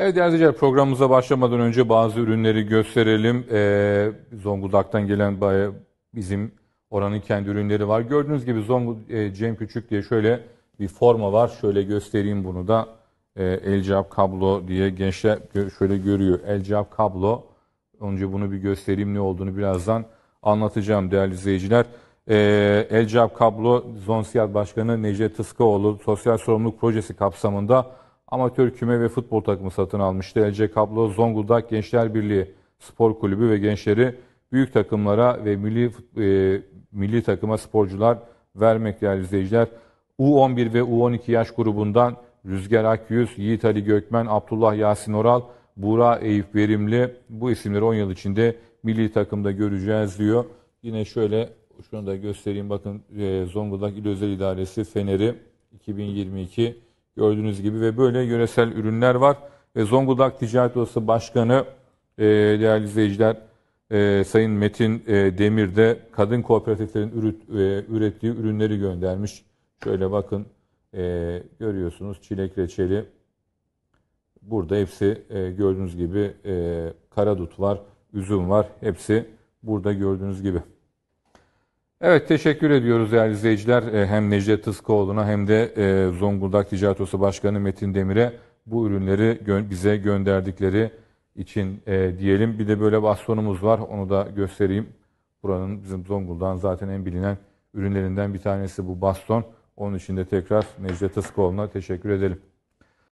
Evet değerli izleyiciler programımıza başlamadan önce bazı ürünleri gösterelim. Ee, Zonguldak'tan gelen bizim oranın kendi ürünleri var. Gördüğünüz gibi Zonguldak e, Cem Küçük diye şöyle bir forma var. Şöyle göstereyim bunu da. E, el kablo diye gençler şöyle görüyor. El kablo. Önce bunu bir göstereyim ne olduğunu birazdan anlatacağım değerli izleyiciler. E, ee, el kablo Zonsiyat Başkanı Necdet Tıskaoğlu Sosyal Sorumluluk Projesi kapsamında amatör küme ve futbol takımı satın almıştı. Elce Kablo Zonguldak Gençler Birliği Spor Kulübü ve gençleri büyük takımlara ve milli e, milli takıma sporcular vermek değerli izleyiciler. U11 ve U12 yaş grubundan Rüzgar Akyüz, Yiğit Ali Gökmen, Abdullah Yasin Oral, Buğra Eyüp Verimli bu isimleri 10 yıl içinde milli takımda göreceğiz diyor. Yine şöyle şunu da göstereyim bakın e, Zonguldak İl Özel İdaresi Fener'i 2022 Gördüğünüz gibi ve böyle yöresel ürünler var. Ve Zonguldak Ticaret Odası Başkanı e, değerli izleyiciler e, Sayın Metin e, Demir de kadın kooperatiflerin ürüt, e, ürettiği ürünleri göndermiş. Şöyle bakın e, görüyorsunuz çilek reçeli. Burada hepsi e, gördüğünüz gibi e, karadut var, üzüm var. Hepsi burada gördüğünüz gibi. Evet teşekkür ediyoruz değerli izleyiciler. E, hem Necdet Tıskoğlu'na hem de e, Zonguldak Ticaret Odası Başkanı Metin Demir'e bu ürünleri bize gönderdikleri için e, diyelim. Bir de böyle bastonumuz var onu da göstereyim. Buranın bizim Zonguldak'ın zaten en bilinen ürünlerinden bir tanesi bu baston. Onun için de tekrar Necdet Tıskoğlu'na teşekkür edelim.